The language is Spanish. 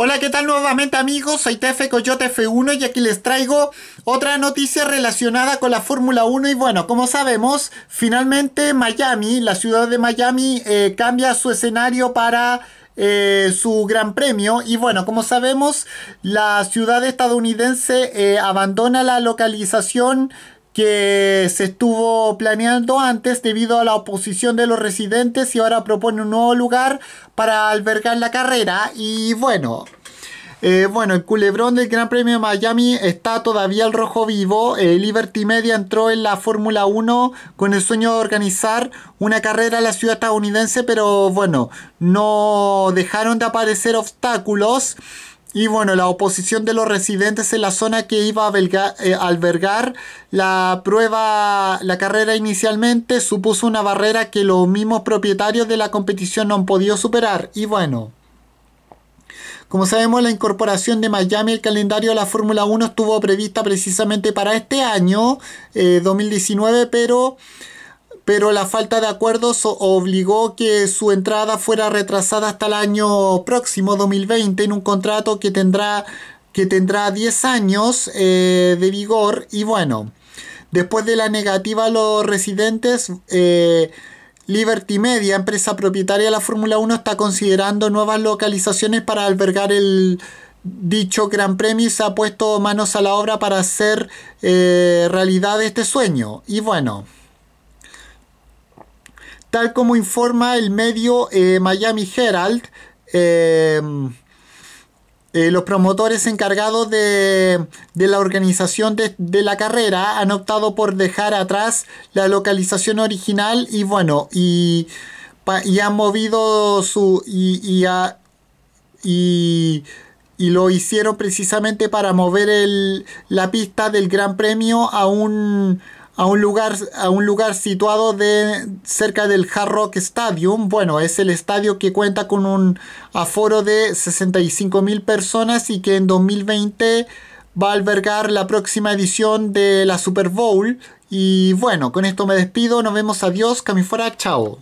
Hola, ¿qué tal nuevamente amigos? Soy TF Coyote F1 y aquí les traigo otra noticia relacionada con la Fórmula 1 y bueno, como sabemos, finalmente Miami, la ciudad de Miami, eh, cambia su escenario para eh, su gran premio. Y bueno, como sabemos, la ciudad estadounidense eh, abandona la localización que se estuvo planeando antes debido a la oposición de los residentes y ahora propone un nuevo lugar para albergar la carrera. Y bueno, eh, bueno, el culebrón del Gran Premio de Miami está todavía al rojo vivo. Eh, Liberty Media entró en la Fórmula 1 con el sueño de organizar una carrera a la ciudad estadounidense, pero bueno, no dejaron de aparecer obstáculos. Y bueno, la oposición de los residentes en la zona que iba eh, a albergar la prueba, la carrera inicialmente, supuso una barrera que los mismos propietarios de la competición no han podido superar. Y bueno, como sabemos, la incorporación de Miami al calendario de la Fórmula 1 estuvo prevista precisamente para este año, 2019, eh, pero pero la falta de acuerdos obligó que su entrada fuera retrasada hasta el año próximo, 2020, en un contrato que tendrá, que tendrá 10 años eh, de vigor. Y bueno, después de la negativa a los residentes, eh, Liberty Media, empresa propietaria de la Fórmula 1, está considerando nuevas localizaciones para albergar el dicho Gran Premio y se ha puesto manos a la obra para hacer eh, realidad este sueño. Y bueno. Tal como informa el medio eh, Miami Herald, em, eh, los promotores encargados de, la organización de, la carrera han optado por dejar atrás la localización original y bueno, y, han movido su... y, lo hicieron precisamente para mover la pista del Gran Premio a un a un lugar, a un lugar situado de, cerca del Hard Rock Stadium. Bueno, es el estadio que cuenta con un aforo de 65.000 personas y que en 2020 va a albergar la próxima edición de la Super Bowl. Y bueno, con esto me despido, nos vemos, adiós, Camifora. chao.